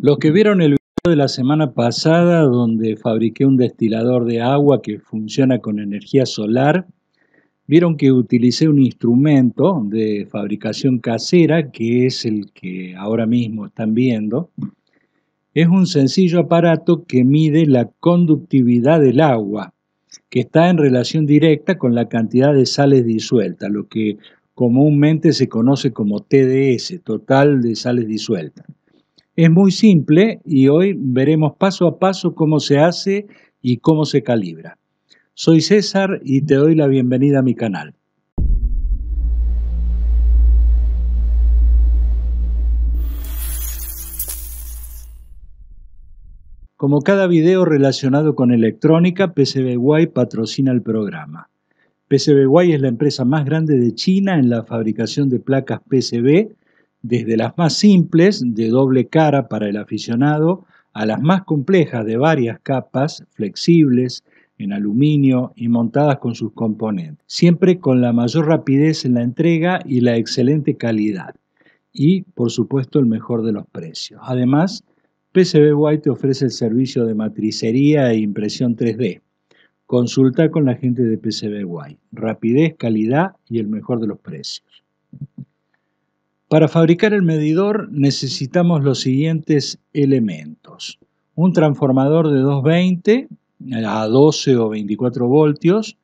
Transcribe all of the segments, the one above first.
Los que vieron el video de la semana pasada donde fabriqué un destilador de agua que funciona con energía solar, vieron que utilicé un instrumento de fabricación casera que es el que ahora mismo están viendo. Es un sencillo aparato que mide la conductividad del agua, que está en relación directa con la cantidad de sales disueltas, lo que comúnmente se conoce como TDS, total de sales disueltas. Es muy simple y hoy veremos paso a paso cómo se hace y cómo se calibra. Soy César y te doy la bienvenida a mi canal. Como cada video relacionado con electrónica, PCBY patrocina el programa. PCBY es la empresa más grande de China en la fabricación de placas PCB desde las más simples, de doble cara para el aficionado, a las más complejas de varias capas, flexibles, en aluminio y montadas con sus componentes, siempre con la mayor rapidez en la entrega y la excelente calidad. Y, por supuesto, el mejor de los precios. Además, PCB te ofrece el servicio de matricería e impresión 3D. Consulta con la gente de PCB Rapidez, calidad y el mejor de los precios. Para fabricar el medidor necesitamos los siguientes elementos. Un transformador de 220 eh, a 12 o 24 voltios.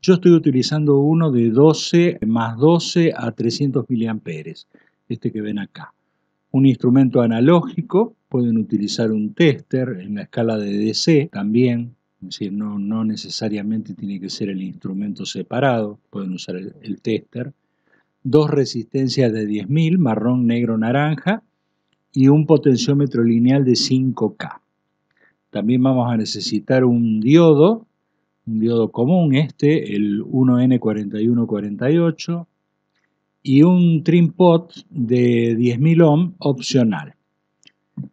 Yo estoy utilizando uno de 12 más 12 a 300 miliamperes, este que ven acá. Un instrumento analógico, pueden utilizar un tester en la escala de DC también, es decir, no, no necesariamente tiene que ser el instrumento separado, pueden usar el tester dos resistencias de 10.000, marrón, negro, naranja, y un potenciómetro lineal de 5K. También vamos a necesitar un diodo, un diodo común este, el 1N4148, y un trim de 10.000 ohm opcional.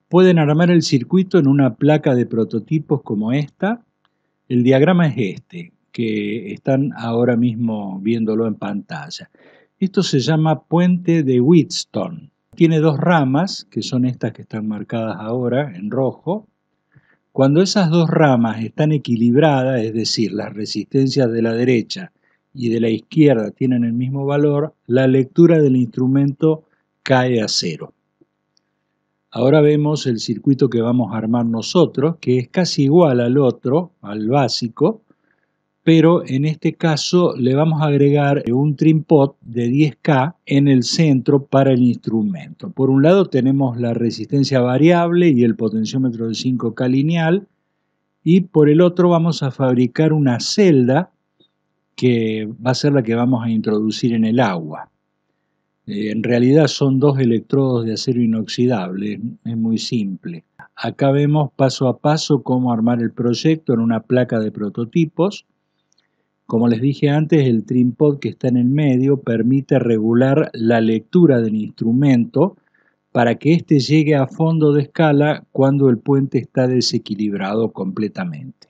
Pueden armar el circuito en una placa de prototipos como esta. El diagrama es este, que están ahora mismo viéndolo en pantalla. Esto se llama puente de Wheatstone. Tiene dos ramas, que son estas que están marcadas ahora en rojo. Cuando esas dos ramas están equilibradas, es decir, las resistencias de la derecha y de la izquierda tienen el mismo valor, la lectura del instrumento cae a cero. Ahora vemos el circuito que vamos a armar nosotros, que es casi igual al otro, al básico, pero en este caso le vamos a agregar un trimpot de 10K en el centro para el instrumento. Por un lado tenemos la resistencia variable y el potenciómetro de 5K lineal y por el otro vamos a fabricar una celda que va a ser la que vamos a introducir en el agua. Eh, en realidad son dos electrodos de acero inoxidable, es muy simple. Acá vemos paso a paso cómo armar el proyecto en una placa de prototipos como les dije antes, el trimpod que está en el medio permite regular la lectura del instrumento para que éste llegue a fondo de escala cuando el puente está desequilibrado completamente.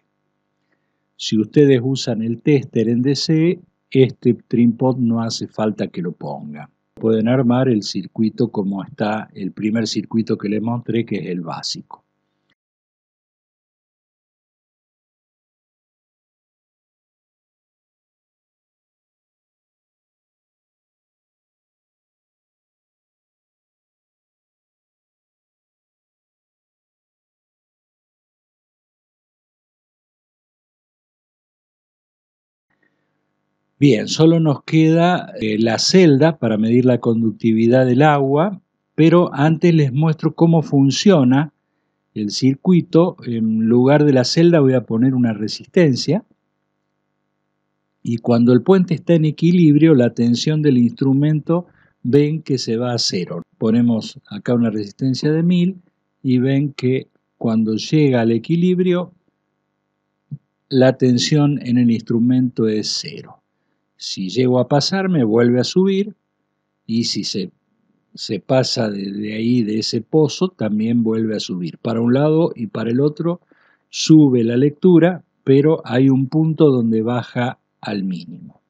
Si ustedes usan el tester en DC, este trimpod no hace falta que lo ponga. Pueden armar el circuito como está el primer circuito que les mostré, que es el básico. Bien, solo nos queda eh, la celda para medir la conductividad del agua, pero antes les muestro cómo funciona el circuito. En lugar de la celda voy a poner una resistencia. Y cuando el puente está en equilibrio, la tensión del instrumento ven que se va a cero. Ponemos acá una resistencia de 1000 y ven que cuando llega al equilibrio, la tensión en el instrumento es cero. Si llego a pasarme, vuelve a subir. Y si se, se pasa de, de ahí, de ese pozo, también vuelve a subir. Para un lado y para el otro, sube la lectura, pero hay un punto donde baja al mínimo.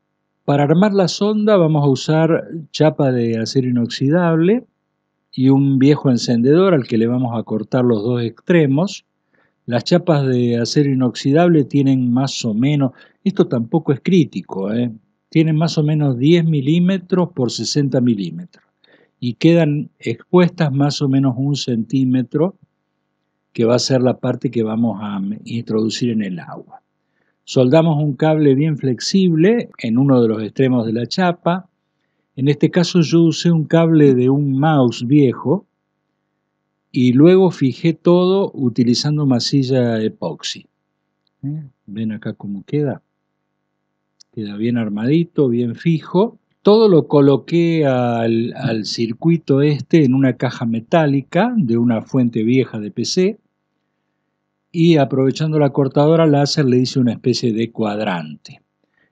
Para armar la sonda vamos a usar chapa de acero inoxidable y un viejo encendedor al que le vamos a cortar los dos extremos. Las chapas de acero inoxidable tienen más o menos, esto tampoco es crítico, ¿eh? tienen más o menos 10 milímetros por 60 milímetros y quedan expuestas más o menos un centímetro, que va a ser la parte que vamos a introducir en el agua. Soldamos un cable bien flexible en uno de los extremos de la chapa. En este caso yo usé un cable de un mouse viejo y luego fijé todo utilizando masilla epoxi. ¿Eh? ¿Ven acá cómo queda? queda bien armadito, bien fijo. Todo lo coloqué al, circuito este en una caja metálica de una fuente vieja de PC y aprovechando la cortadora láser le hice una especie de cuadrante.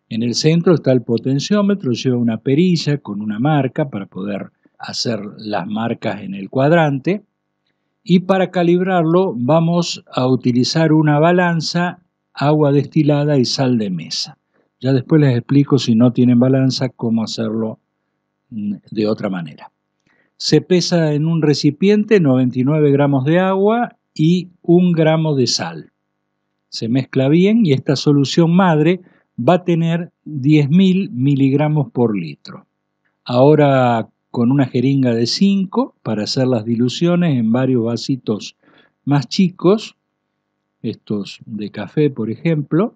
En el centro está el potenciómetro, lleva una perilla con una marca para poder hacer las marcas en el cuadrante. Y para calibrarlo vamos a utilizar una balanza, agua destilada y sal de mesa. Ya después les explico si no tienen balanza cómo hacerlo mm, de otra manera. Se pesa en un recipiente 99 gramos de agua y un gramo de sal. Se mezcla bien y esta solución madre va a tener 10.000 miligramos por litro. Ahora con una jeringa de 5 para hacer las diluciones en varios vasitos más chicos, estos de café por ejemplo,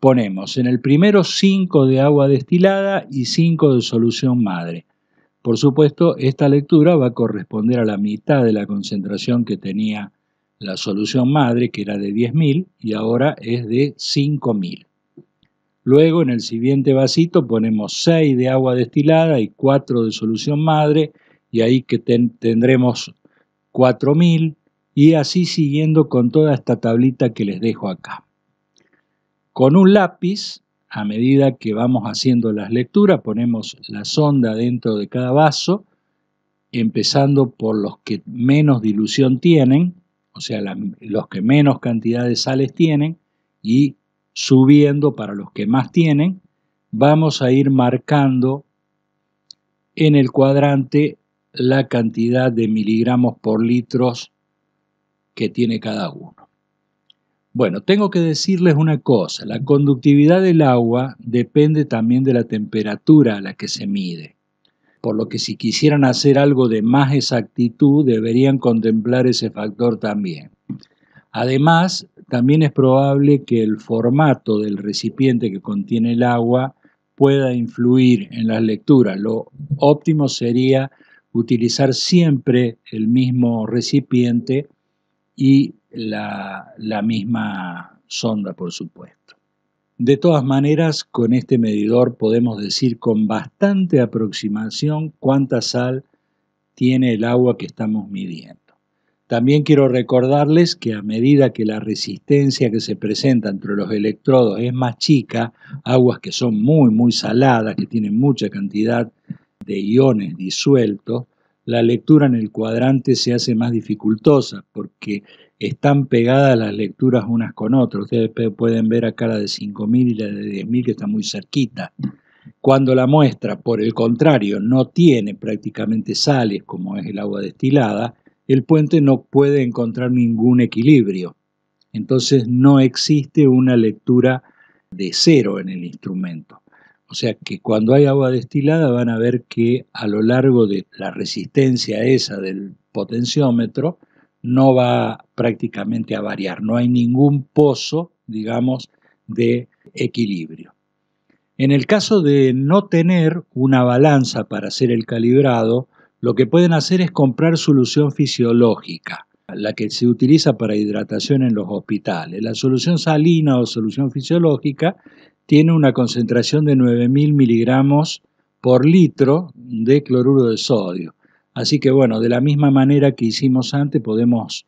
Ponemos en el primero 5 de agua destilada y 5 de solución madre. Por supuesto, esta lectura va a corresponder a la mitad de la concentración que tenía la solución madre, que era de 10.000 y ahora es de 5.000. Luego, en el siguiente vasito ponemos 6 de agua destilada y 4 de solución madre, y ahí que tendremos 4.000, y así siguiendo con toda esta tablita que les dejo acá. Con un lápiz, a medida que vamos haciendo las lecturas, ponemos la sonda dentro de cada vaso, empezando por los que menos dilución tienen, o sea, los que menos cantidad de sales tienen, y subiendo para los que más tienen, vamos a ir marcando en el cuadrante la cantidad de miligramos por litros que tiene cada uno. Bueno, tengo que decirles una cosa, la conductividad del agua depende también de la temperatura a la que se mide, por lo que si quisieran hacer algo de más exactitud deberían contemplar ese factor también. Además, también es probable que el formato del recipiente que contiene el agua pueda influir en las lecturas. Lo óptimo sería utilizar siempre el mismo recipiente y la, misma sonda, por supuesto. De todas maneras, con este medidor podemos decir con bastante aproximación cuánta sal tiene el agua que estamos midiendo. También quiero recordarles que a medida que la resistencia que se presenta entre los electrodos es más chica, aguas que son muy, muy saladas, que tienen mucha cantidad de iones disueltos, la lectura en el cuadrante se hace más dificultosa porque están pegadas las lecturas unas con otras. Ustedes pueden ver acá la de 5.000 y la de 10.000 que está muy cerquita. Cuando la muestra, por el contrario, no tiene prácticamente sales, como es el agua destilada, el puente no puede encontrar ningún equilibrio. Entonces no existe una lectura de cero en el instrumento. O sea que cuando hay agua destilada van a ver que a lo largo de la resistencia esa del potenciómetro no va prácticamente a variar, no hay ningún pozo, digamos, de equilibrio. En el caso de no tener una balanza para hacer el calibrado, lo que pueden hacer es comprar solución fisiológica, la que se utiliza para hidratación en los hospitales. La solución salina o solución fisiológica tiene una concentración de 9.000 miligramos por litro de cloruro de sodio. Así que bueno, de la misma manera que hicimos antes, podemos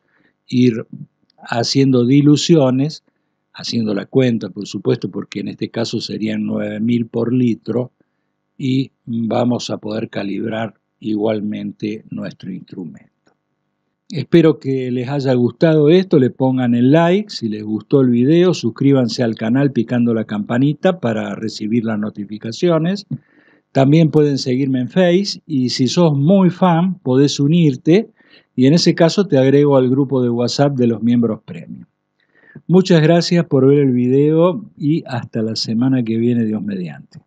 ir haciendo diluciones, haciendo la cuenta, por supuesto, porque en este caso serían 9.000 por litro, y vamos a poder calibrar igualmente nuestro instrumento. Espero que les haya gustado esto, le pongan el like si les gustó el video, suscríbanse al canal picando la campanita para recibir las notificaciones. También pueden seguirme en Face y si sos muy fan podés unirte y en ese caso te agrego al grupo de WhatsApp de los miembros premium. Muchas gracias por ver el video y hasta la semana que viene Dios mediante.